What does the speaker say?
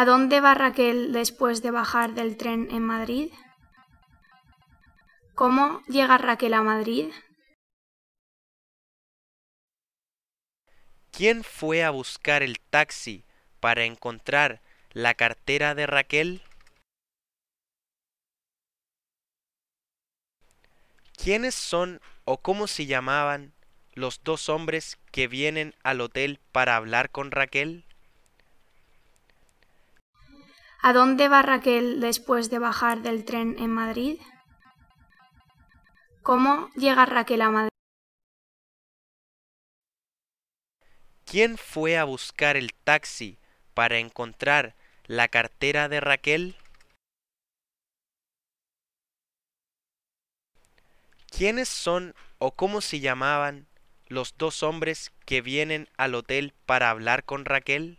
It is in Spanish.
¿A dónde va Raquel después de bajar del tren en Madrid? ¿Cómo llega Raquel a Madrid? ¿Quién fue a buscar el taxi para encontrar la cartera de Raquel? ¿Quiénes son o cómo se llamaban los dos hombres que vienen al hotel para hablar con Raquel? ¿A dónde va Raquel después de bajar del tren en Madrid? ¿Cómo llega Raquel a Madrid? ¿Quién fue a buscar el taxi para encontrar la cartera de Raquel? ¿Quiénes son o cómo se llamaban los dos hombres que vienen al hotel para hablar con Raquel?